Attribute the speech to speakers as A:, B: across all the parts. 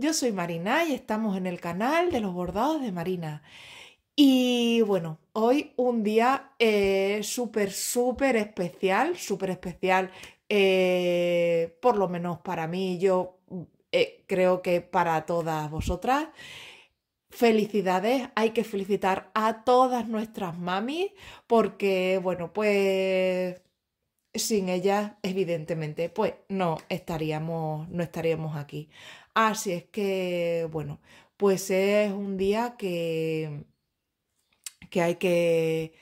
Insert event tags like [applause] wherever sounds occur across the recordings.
A: Yo soy Marina y estamos en el canal de los bordados de Marina. Y bueno, hoy un día eh, súper, súper especial, súper especial, eh, por lo menos para mí, yo eh, creo que para todas vosotras. Felicidades, hay que felicitar a todas nuestras mamis porque, bueno, pues sin ellas, evidentemente, pues no estaríamos, no estaríamos aquí. Así es que, bueno, pues es un día que, que hay que,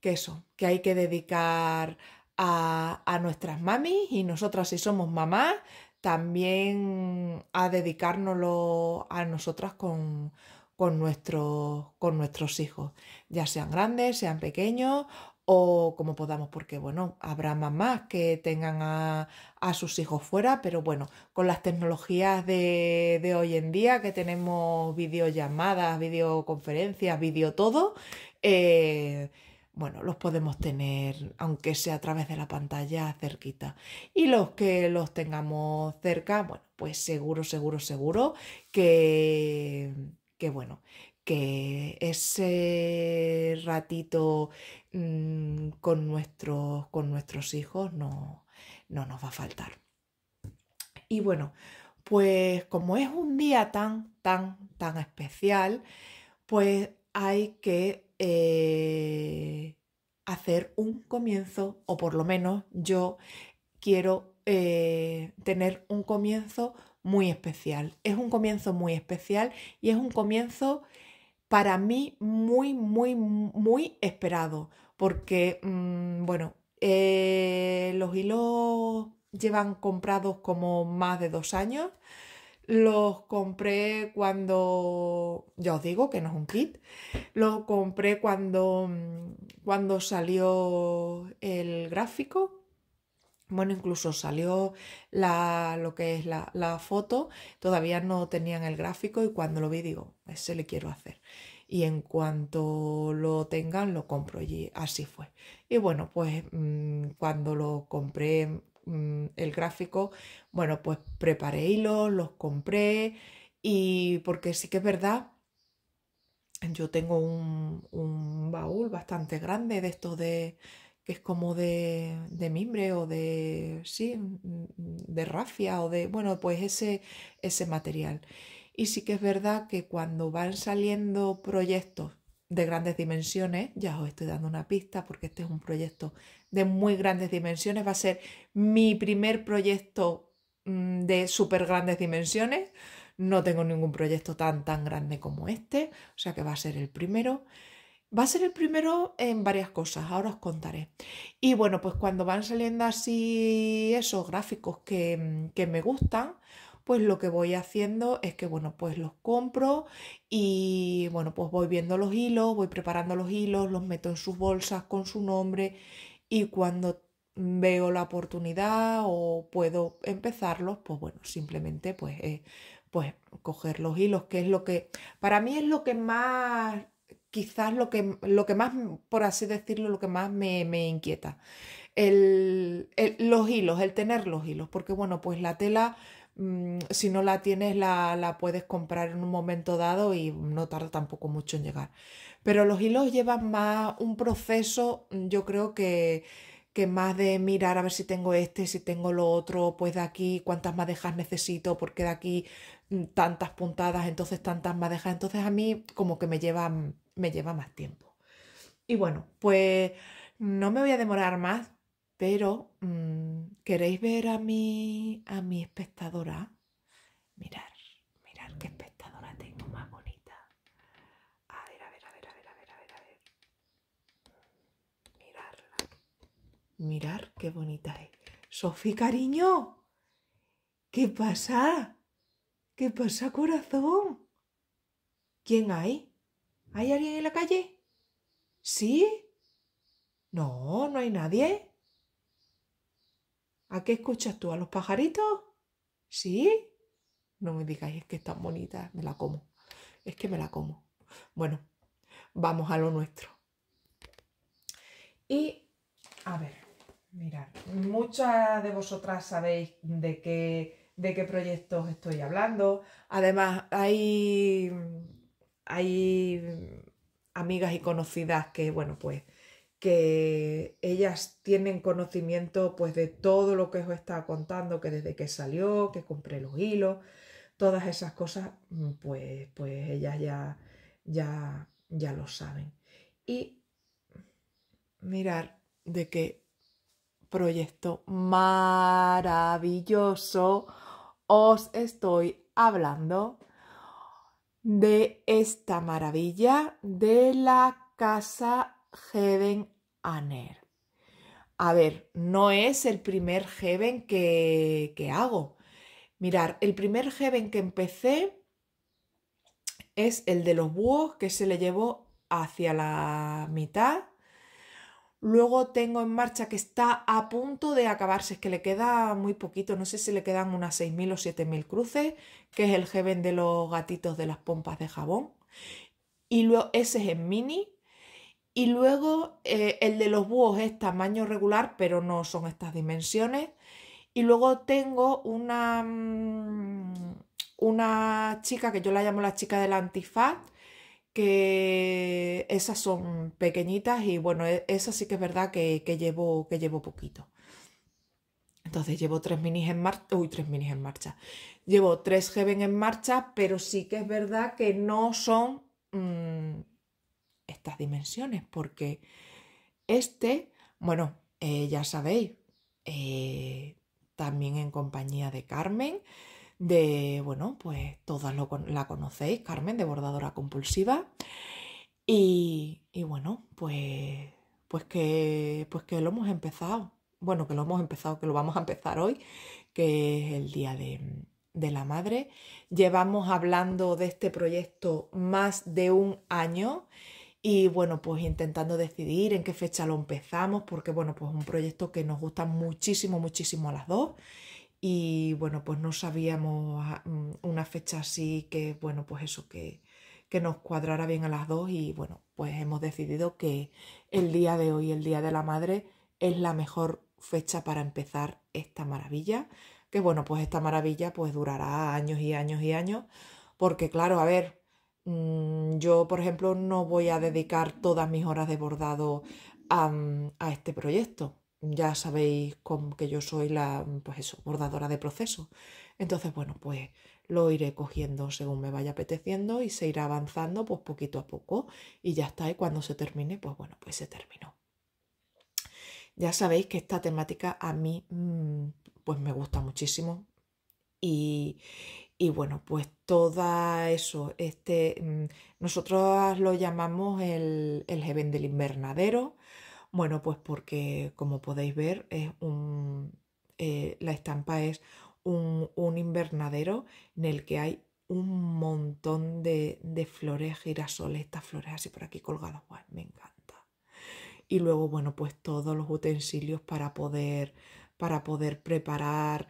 A: que eso, que hay que dedicar a, a nuestras mamis y nosotras si somos mamás, también a dedicárnoslo a nosotras con, con, nuestro, con nuestros hijos, ya sean grandes, sean pequeños o como podamos, porque bueno, habrá mamás que tengan a, sus hijos fuera, pero bueno, con las tecnologías de, hoy en día que tenemos videollamadas, videoconferencias, video todo, eh, bueno, los podemos tener, aunque sea a través de la pantalla, cerquita. Y los que los tengamos cerca, bueno, pues seguro, seguro, seguro que, que bueno, que ese ratito Mm, con, nuestros, con nuestros hijos no, nos va a faltar. Y bueno, pues como es un día tan, tan, tan especial, pues hay que eh, hacer un comienzo, o por lo menos yo quiero eh, tener un comienzo muy especial. Es un comienzo muy especial y es un comienzo para mí muy, muy, muy esperado, porque, mm, bueno, eh, los hilos llevan comprados como más de dos años. Los compré cuando, ya os digo que no es un kit, los compré cuando, mm, cuando salió el gráfico, bueno, incluso salió la, lo que es la, la, foto, todavía no tenían el gráfico y cuando lo vi digo, ese le quiero hacer y en cuanto lo tengan lo compro y así fue. Y bueno, pues mm, cuando lo compré mm, el gráfico, bueno, pues preparé hilos, los compré y porque sí que es verdad, yo tengo un, baúl bastante grande de estos de que es como de, de, mimbre o de, sí, mm, de rafia o de, bueno, pues ese, ese material. Y sí que es verdad que cuando van saliendo proyectos de grandes dimensiones, ya os estoy dando una pista porque este es un proyecto de muy grandes dimensiones, va a ser mi primer proyecto mm, de súper grandes dimensiones, no tengo ningún proyecto tan tan grande como este, o sea que va a ser el primero. Va a ser el primero en varias cosas, ahora os contaré. Y bueno, pues cuando van saliendo así esos gráficos que, que me gustan, pues lo que voy haciendo es que, bueno, pues los compro y, bueno, pues voy viendo los hilos, voy preparando los hilos, los meto en sus bolsas con su nombre y cuando veo la oportunidad o puedo empezarlos, pues bueno, simplemente pues, eh, pues coger los hilos, que es lo que, para mí es lo que más quizás lo que, lo que más, por así decirlo, lo que más me, me inquieta. el, los hilos, el tener los hilos, porque bueno, pues la tela Mm, si no la tienes la, puedes comprar en un momento dado y no tarda tampoco mucho en llegar. Pero los hilos llevan más un proceso, mm, yo creo que, que más de mirar a ver si tengo este, si tengo lo otro, pues de aquí cuántas madejas necesito, porque de aquí mm, tantas puntadas, entonces tantas madejas, entonces a mí como que me lleva, me lleva más tiempo. Y bueno, pues no me voy a demorar más pero, mm, ¿queréis ver a mi, espectadora? Mirar, mirar qué espectadora tengo más bonita. A ver, a ver, a ver, a ver, a ver, a ver, Mirar qué bonita es. ¡Sofi, cariño. ¿Qué pasa? ¿Qué pasa, corazón? ¿Quién hay? ¿Hay alguien en la calle? ¿Sí? No, no hay nadie. ¿A qué escuchas tú? ¿A los pajaritos? ¿Sí? No me digáis, es que es tan bonita, me la como. Es que me la como. Bueno, vamos a lo nuestro. Y, a ver, mirad, muchas de vosotras sabéis de qué, de qué proyectos estoy hablando. Además, hay, hay amigas y conocidas que, bueno, pues que ellas tienen conocimiento pues de todo lo que os está contando, que desde que salió, que compré los hilos, todas esas cosas, mm, pues, pues ellas ya, ya, ya lo saben. Y mirar de qué proyecto maravilloso os estoy hablando de esta maravilla de la casa Heaven a ver, no es el primer Heaven que, que hago. Mirar, el primer Heaven que empecé es el de los búhos que se le llevó hacia la mitad. Luego tengo en marcha que está a punto de acabarse, es que le queda muy poquito, no sé si le quedan unas 6.000 o 7.000 cruces, que es el Heaven de los gatitos de las pompas de jabón. Y luego ese es en mini, y luego eh, el de los búhos es tamaño regular, pero no son estas dimensiones. Y luego tengo una, mm, una chica que yo la llamo la chica del antifaz, que esas son pequeñitas y bueno, e, esa sí que es verdad que, llevo, que llevo poquito. Entonces llevo tres minis en marcha, uy, tres minis en marcha. Llevo tres Heaven en marcha, pero sí que es verdad que no son mm, estas dimensiones, porque este, bueno, eh, ya sabéis, eh, también en compañía de Carmen, de, bueno, pues todas lo, la conocéis, Carmen, de Bordadora Compulsiva. Y, bueno, pues, pues, que, pues que lo hemos empezado. Bueno, que lo hemos empezado, que lo vamos a empezar hoy, que es el Día de, de la Madre. Llevamos hablando de este proyecto más de un año y bueno, pues intentando decidir en qué fecha lo empezamos, porque bueno, pues un proyecto que nos gusta muchísimo, muchísimo a las dos. Y bueno, pues no sabíamos mm, una fecha así que, bueno, pues eso, que, que nos cuadrara bien a las dos. Y bueno, pues hemos decidido que el día de hoy, el Día de la Madre, es la mejor fecha para empezar esta maravilla. Que bueno, pues esta maravilla pues durará años y años y años. Porque claro, a ver, Mm, yo, por ejemplo, no voy a dedicar todas mis horas de bordado a, este proyecto. Ya sabéis que yo soy la, pues bordadora de proceso. Entonces, bueno, pues lo iré cogiendo según me vaya apeteciendo y se irá avanzando pues poquito a poco y ya está. Y cuando se termine, pues bueno, pues se terminó. Ya sabéis que esta temática a mí mm, pues me gusta muchísimo y, y bueno, pues todo eso, este, mm, nosotros lo llamamos el, el heaven del invernadero. Bueno, pues porque como podéis ver, es un, eh, la estampa es un, un, invernadero en el que hay un montón de, de flores, girasoles, estas flores así por aquí colgadas, me encanta. Y luego, bueno, pues todos los utensilios para poder, para poder preparar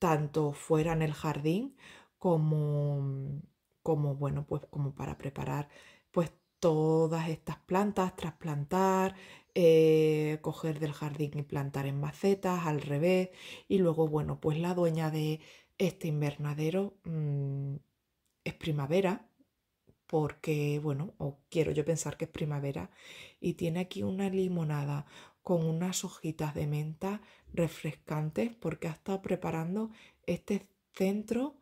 A: tanto fuera en el jardín Mm, como, bueno, pues como para preparar pues todas estas plantas, trasplantar, eh, coger del jardín y plantar en macetas, al revés. Y luego, bueno, pues la dueña de este invernadero mm, es primavera, porque, bueno, o quiero yo pensar que es primavera, y tiene aquí una limonada con unas hojitas de menta refrescantes, porque ha estado preparando este centro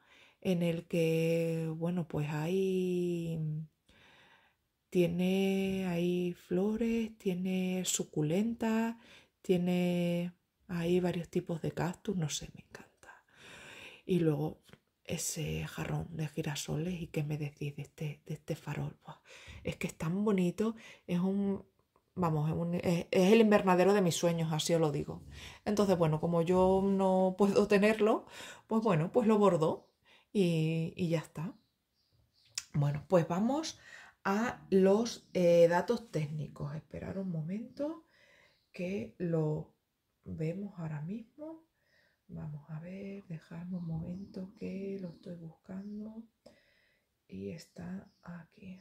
A: en el que, bueno, pues ahí mm, tiene, ahí flores, tiene suculentas, tiene, ahí varios tipos de cactus, no sé, me encanta. Y luego ese jarrón de girasoles y qué me decís de este, de este farol. es que es tan bonito, es un, vamos, es, el invernadero de mis sueños, así os lo digo. Entonces, bueno, como yo no puedo tenerlo, pues bueno, pues lo bordo y, ya está. Bueno, pues vamos a los eh, datos técnicos. Esperar un momento que lo vemos ahora mismo. Vamos a ver, dejadme un momento que lo estoy buscando. Y está aquí.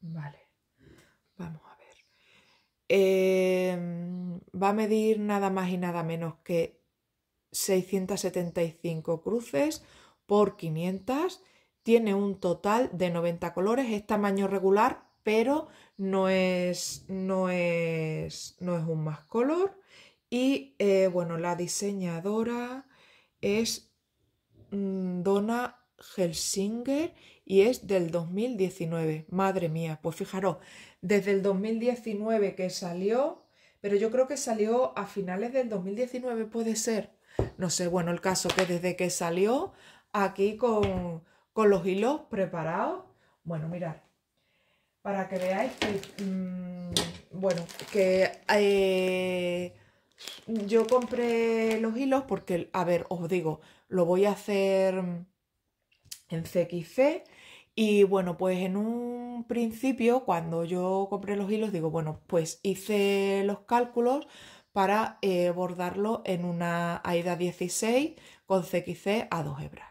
A: Vale, vamos a ver. Em, va a medir nada más y nada menos que 675 cruces por 500. Tiene un total de 90 colores, es tamaño regular, pero no es, no es, no es un más color. Y eh, bueno, la diseñadora es mm, Donna Helsinger y es del 2019. Madre mía, pues fijaros, desde el 2019 que salió, pero yo creo que salió a finales del 2019, puede ser no sé, bueno, el caso que desde que salió aquí con, con los hilos preparados, bueno, mirad, para que veáis que, mm, bueno, que eh, yo compré los hilos porque, a ver, os digo, lo voy a hacer en CXC y bueno, pues en un principio cuando yo compré los hilos digo, bueno, pues hice los cálculos para eh, bordarlo en una AIDA 16 con CXC a dos hebras.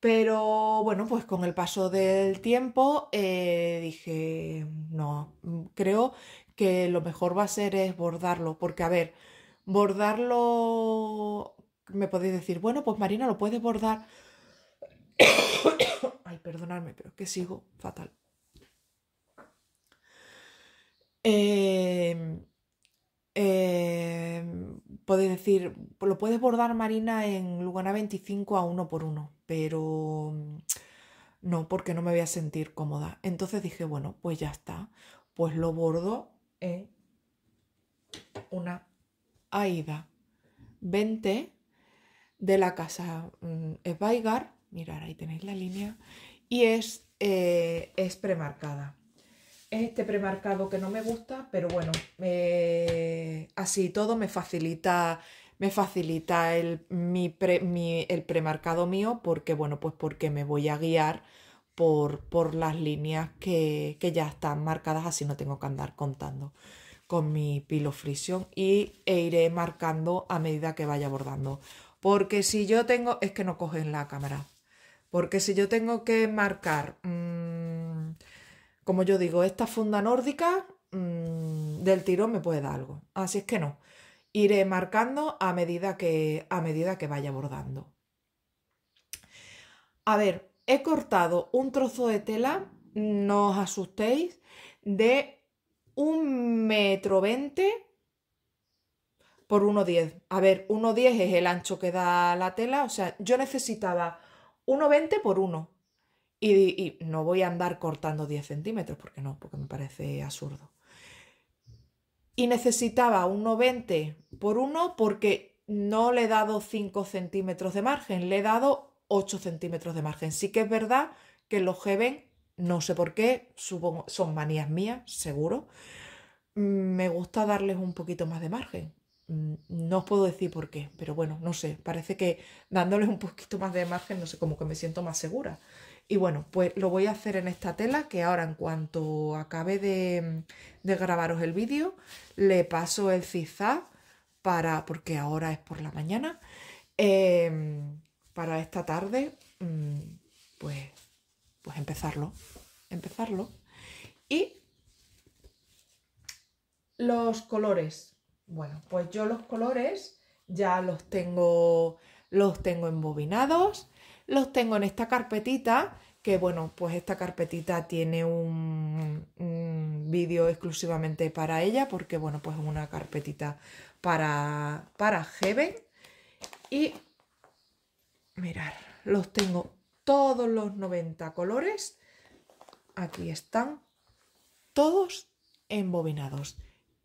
A: Pero bueno, pues con el paso del tiempo eh, dije, no, creo que lo mejor va a ser es bordarlo, porque a ver, bordarlo, me podéis decir, bueno, pues Marina, lo puedes bordar. [coughs] Ay, perdonadme, pero que sigo fatal. Eh, eh, podéis decir, lo puedes bordar Marina en Lugana 25 a 1 por 1 pero mm, no, porque no me voy a sentir cómoda. Entonces dije, bueno, pues ya está, pues lo bordo en una Aida 20 de la casa mm, Esbaigar, Mirar, ahí tenéis la línea, y es, eh, es premarcada es este premarcado que no me gusta, pero bueno, así todo me facilita, me facilita el, mi pre, mi, el premarcado mío porque, bueno, pues porque me voy a guiar por, por las líneas que, que, ya están marcadas, así no tengo que andar contando con mi pilofrisión y e iré marcando a medida que vaya bordando. Porque si yo tengo, es que no cogen la cámara, porque si yo tengo que marcar... Mm, como yo digo, esta funda nórdica mm, del tirón me puede dar algo. Así es que no. Iré marcando a medida que, a medida que vaya bordando. A ver, he cortado un trozo de tela, no os asustéis, de un metro por 1,10. A ver, 1,10 es el ancho que da la tela, o sea, yo necesitaba 1,20 por 1. Y, no voy a andar cortando 10 centímetros, porque no, porque me parece absurdo. Y necesitaba un 90 por 1 porque no le he dado 5 centímetros de margen, le he dado 8 centímetros de margen. Sí que es verdad que los heven no sé por qué, son manías mías, seguro. Me gusta darles un poquito más de margen. No os puedo decir por qué, pero bueno, no sé. Parece que dándoles un poquito más de margen, no sé, como que me siento más segura. Y bueno, pues lo voy a hacer en esta tela que ahora en cuanto acabe de, grabaros el vídeo, le paso el zigzag para, porque ahora es por la mañana, em, para esta tarde, mm, pues, pues empezarlo, empezarlo. Y los colores. Bueno, pues yo los colores ya los tengo, los tengo embobinados los tengo en esta carpetita, que bueno, pues esta carpetita tiene un, vídeo exclusivamente para ella, porque bueno, pues es una carpetita para, para Heaven. Y mirar, los tengo todos los 90 colores, aquí están, todos embobinados.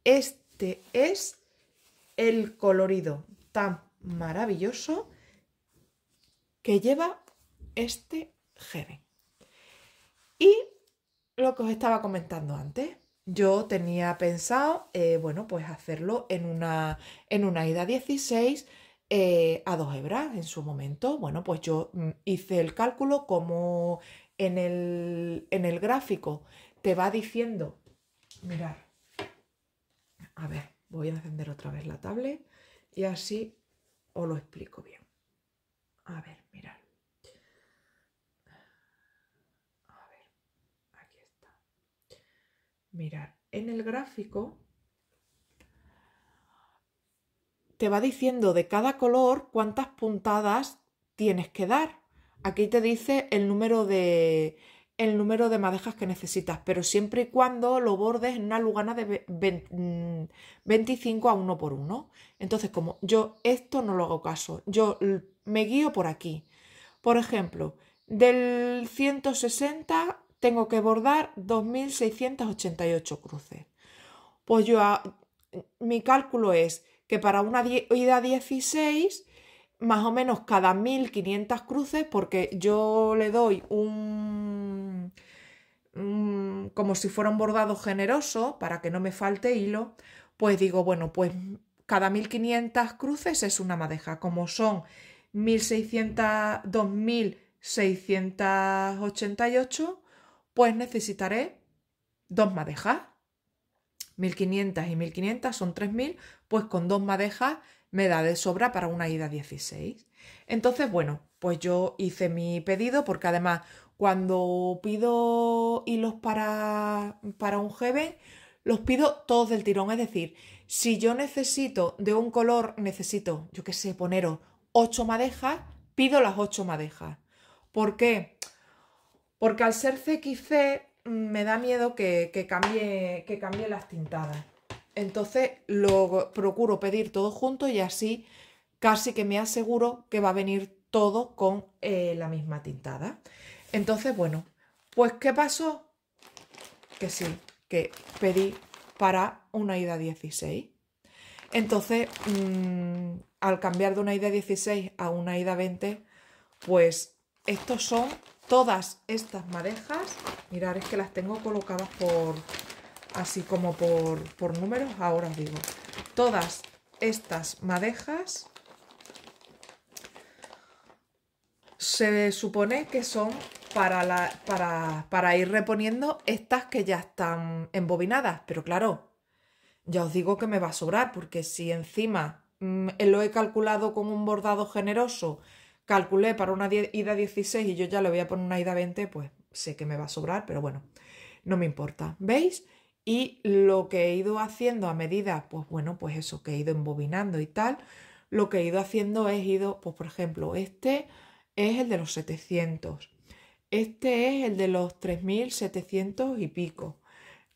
A: Este es el colorido tan maravilloso que lleva este gene. Y lo que os estaba comentando antes, yo tenía pensado, eh, bueno, pues hacerlo en una, en una ida 16 eh, a dos hebras en su momento. Bueno, pues yo mm, hice el cálculo como en el, en el gráfico te va diciendo, mirad, a ver, voy a encender otra vez la tablet y así os lo explico bien. A ver, mirad. A ver, aquí está. Mirad, en el gráfico te va diciendo de cada color cuántas puntadas tienes que dar. Aquí te dice el número de el número de madejas que necesitas, pero siempre y cuando lo bordes en una lugana de 25 mm, a 1 por 1. Entonces, como yo esto no lo hago caso, yo me guío por aquí. Por ejemplo, del 160 tengo que bordar 2.688 cruces. Pues yo, ah, mi cálculo es que para una ida 16, más o menos cada 1.500 cruces, porque yo le doy un, como si fuera un bordado generoso, para que no me falte hilo, pues digo, bueno, pues cada 1.500 cruces es una madeja. Como son 1600, 2688, pues necesitaré dos madejas. 1500 y 1500 son 3000, pues con dos madejas me da de sobra para una ida 16. Entonces, bueno, pues yo hice mi pedido porque además cuando pido hilos para, para un jefe, los pido todos del tirón. Es decir, si yo necesito de un color, necesito, yo qué sé, poneros ocho madejas, pido las ocho madejas. ¿Por qué? Porque al ser CXC mm, me da miedo que, que, cambie, que cambie las tintadas. Entonces lo procuro pedir todo junto y así casi que me aseguro que va a venir todo con eh, la misma tintada. Entonces, bueno, pues ¿qué pasó? Que sí, que pedí para una ida 16. Entonces, mm, al cambiar de una ida 16 a una ida 20, pues estos son todas estas madejas. Mirad, es que las tengo colocadas por así como por, números, ahora os digo. Todas estas madejas se supone que son para, para, para ir reponiendo estas que ya están embobinadas, pero claro, ya os digo que me va a sobrar, porque si encima Mm, eh, lo he calculado con un bordado generoso, calculé para una ida 16 y yo ya le voy a poner una ida 20, pues sé que me va a sobrar, pero bueno, no me importa. ¿Veis? Y lo que he ido haciendo a medida, pues bueno, pues eso que he ido embobinando y tal, lo que he ido haciendo es ido, pues por ejemplo, este es el de los 700, este es el de los 3700 y pico,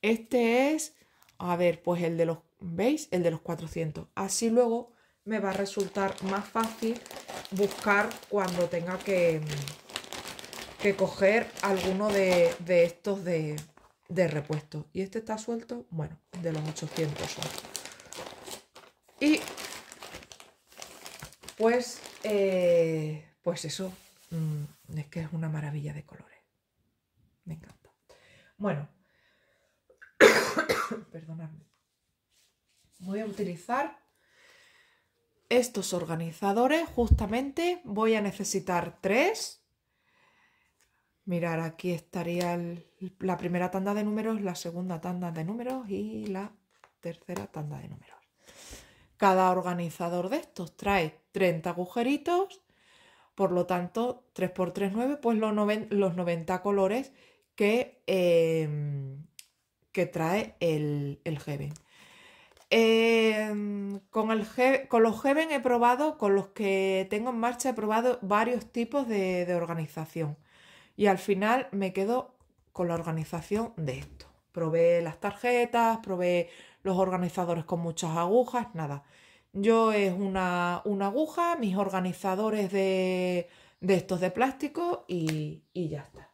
A: este es, a ver, pues el de los, ¿veis? El de los 400. Así luego me va a resultar más fácil buscar cuando tenga que, que coger alguno de, estos de, de, repuesto. Y este está suelto, bueno, de los 800 son. Y pues, eh, pues eso, mm, es que es una maravilla de colores. Me encanta. Bueno, [coughs] perdonadme. Voy a utilizar estos organizadores justamente voy a necesitar tres. Mirar, aquí estaría la primera tanda de números, la segunda tanda de números y la tercera tanda de números. Cada organizador de estos trae 30 agujeritos, por lo tanto, 3 por 3, 9, pues los, 90 colores que, eh, que trae el, el 20 Em, con, el con los Heaven he probado, con los que tengo en marcha he probado varios tipos de, organización. Y al final me quedo con la organización de esto. Probé las tarjetas, probé los organizadores con muchas agujas, nada. Yo es una, aguja, mis organizadores de, estos de plástico y ya está.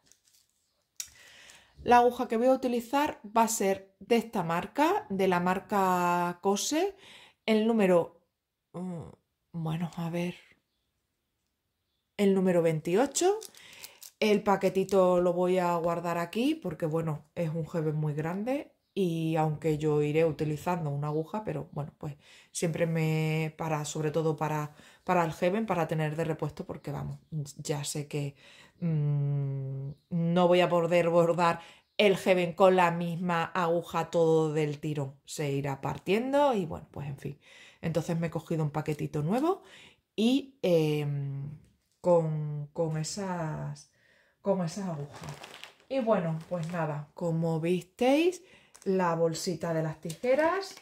A: La aguja que voy a utilizar va a ser de esta marca, de la marca Cose, el número, mm, bueno, a ver, el número 28. El paquetito lo voy a guardar aquí porque, bueno, es un jefe muy grande y aunque yo iré utilizando una aguja, pero bueno, pues siempre me para, sobre todo para, para el Heaven, para tener de repuesto, porque vamos, ya sé que Mm, no voy a poder bordar el Heaven con la misma aguja todo del tirón. Se irá partiendo y bueno, pues en fin. Entonces me he cogido un paquetito nuevo y em, con, con, esas, con esas agujas. Y bueno, pues nada, como visteis, la bolsita de las tijeras.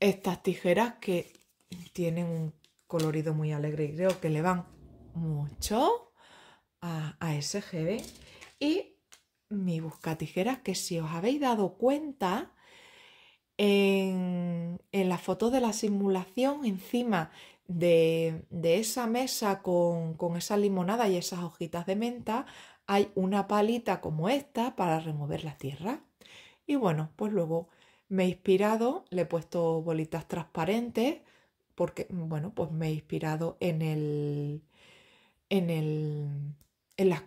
A: Estas tijeras que tienen un colorido muy alegre y creo que le van mucho a, ese jefe y mi tijeras que si os habéis dado cuenta en, la foto de la simulación encima de, esa mesa con, esa limonada y esas hojitas de menta hay una palita como esta para remover la tierra y bueno pues luego me he inspirado le he puesto bolitas transparentes porque bueno pues me he inspirado en el en, las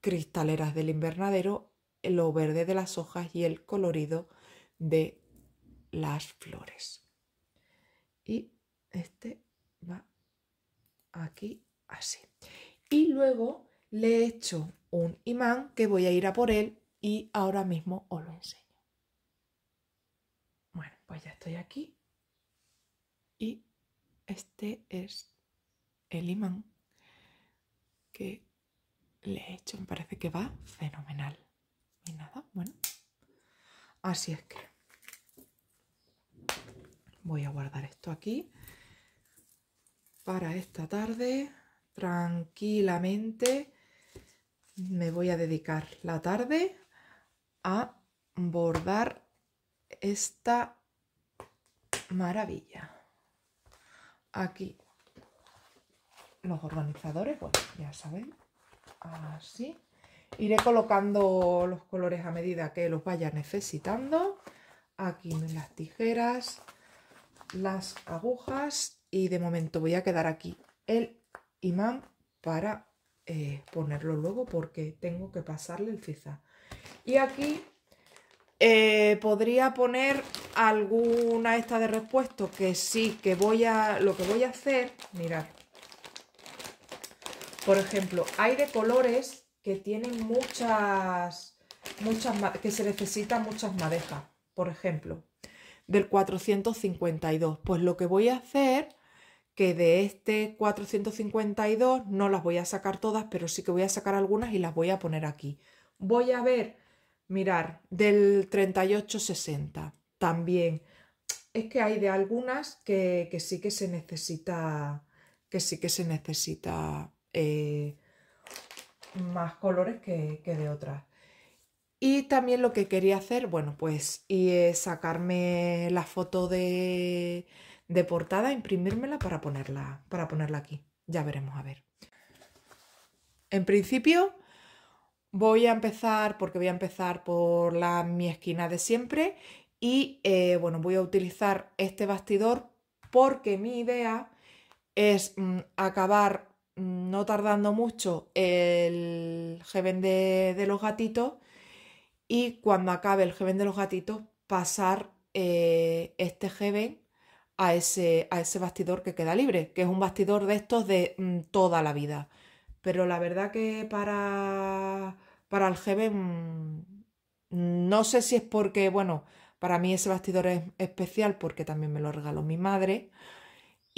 A: cristaleras del invernadero lo verde de las hojas y el colorido de las flores. Y este va aquí así. Y luego le he hecho un imán que voy a ir a por él y ahora mismo os lo enseño. Bueno, pues ya estoy aquí y este es el imán que le he hecho. Me parece que va fenomenal. Y nada, bueno. Así es que voy a guardar esto aquí para esta tarde. Tranquilamente me voy a dedicar la tarde a bordar esta maravilla. Aquí los organizadores, bueno, ya saben así. Iré colocando los colores a medida que los vaya necesitando. Aquí las tijeras, las agujas y de momento voy a quedar aquí el imán para eh, ponerlo luego porque tengo que pasarle el fiza. Y aquí eh, podría poner alguna esta de repuesto que sí, que voy a, lo que voy a hacer, mirad por ejemplo, hay de colores que tienen muchas, muchas que se necesitan muchas madejas, por ejemplo, del 452. Pues lo que voy a hacer que de este 452 no las voy a sacar todas, pero sí que voy a sacar algunas y las voy a poner aquí. Voy a ver, mirar, del 3860 también. Es que hay de algunas que, que sí que se necesita, que sí que se necesita eh, más colores que, de otras. Y también lo que quería hacer, bueno, pues y, sacarme la foto de, de, portada, imprimírmela para ponerla, para ponerla aquí. Ya veremos, a ver. En principio voy a empezar, porque voy a empezar por la, mi esquina de siempre y eh, bueno, voy a utilizar este bastidor porque mi idea es mm, acabar no tardando mucho el jeven de, los gatitos y cuando acabe el jeven de los gatitos pasar eh, este jeven a ese, a ese bastidor que queda libre, que es un bastidor de estos de mm, toda la vida. Pero la verdad que para, para el jeven, mm, no sé si es porque, bueno, para mí ese bastidor es especial porque también me lo regaló mi madre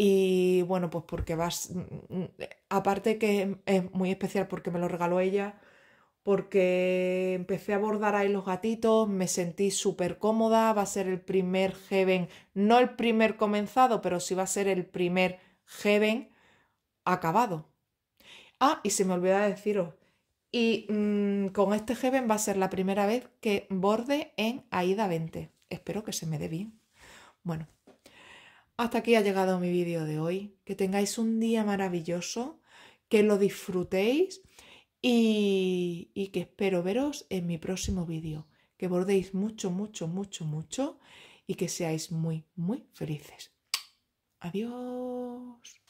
A: y bueno, pues porque vas, mm, mm, eh, aparte que es muy especial porque me lo regaló ella, porque empecé a bordar ahí los gatitos, me sentí súper cómoda, va a ser el primer Heaven, no el primer comenzado, pero sí va a ser el primer Heaven acabado. Ah, y se me olvidaba deciros, y mm, con este Heaven va a ser la primera vez que borde en Aida 20. Espero que se me dé bien. Bueno, hasta aquí ha llegado mi vídeo de hoy. Que tengáis un día maravilloso, que lo disfrutéis y, y que espero veros en mi próximo vídeo. Que bordéis mucho, mucho, mucho, mucho y que seáis muy, muy felices. Adiós.